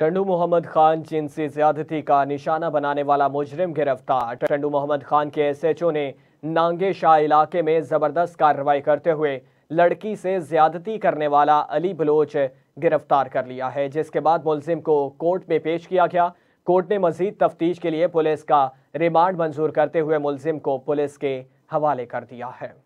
टंडू मोहम्मद खान जिनसी ज्यादती का निशाना बनाने वाला मुजरिम गिरफ्तार टंडू मोहम्मद खान के एसएचओ ने नांगे शाह इलाके में जबरदस्त कार्रवाई करते हुए लड़की से ज्यादती करने वाला अली बलोच गिरफ्तार कर लिया है जिसके बाद मुलजिम को कोर्ट में पेश किया गया कोर्ट ने मजीद तफ्तीश के लिए पुलिस का रिमांड मंजूर करते हुए मुलजिम को पुलिस के हवाले कर दिया है